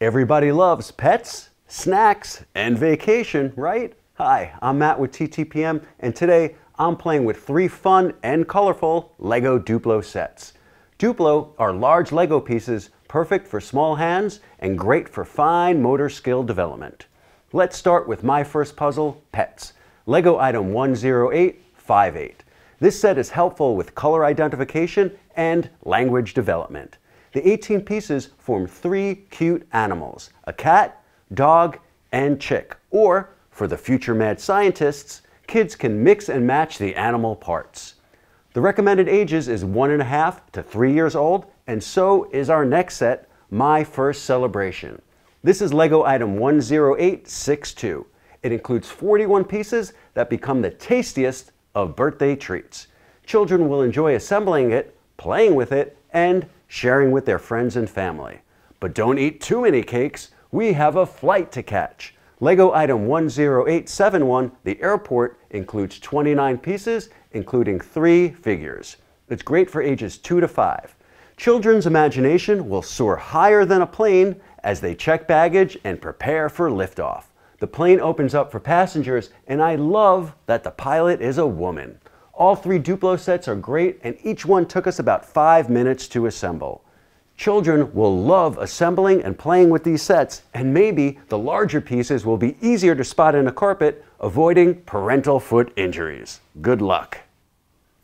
Everybody loves pets, snacks, and vacation, right? Hi, I'm Matt with TTPM, and today I'm playing with three fun and colorful LEGO Duplo sets. Duplo are large LEGO pieces perfect for small hands and great for fine motor skill development. Let's start with my first puzzle, Pets, LEGO item 10858. This set is helpful with color identification and language development. The 18 pieces form three cute animals a cat, dog, and chick. Or, for the future mad scientists, kids can mix and match the animal parts. The recommended ages is one and a half to three years old, and so is our next set, My First Celebration. This is LEGO item 10862. It includes 41 pieces that become the tastiest of birthday treats. Children will enjoy assembling it, playing with it, and sharing with their friends and family. But don't eat too many cakes. We have a flight to catch. Lego item 10871, the airport, includes 29 pieces, including three figures. It's great for ages 2 to 5. Children's imagination will soar higher than a plane as they check baggage and prepare for liftoff. The plane opens up for passengers, and I love that the pilot is a woman. All three Duplo sets are great, and each one took us about five minutes to assemble. Children will love assembling and playing with these sets, and maybe the larger pieces will be easier to spot in a carpet, avoiding parental foot injuries. Good luck.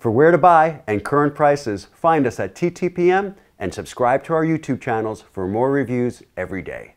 For where to buy and current prices, find us at TTPM and subscribe to our YouTube channels for more reviews every day.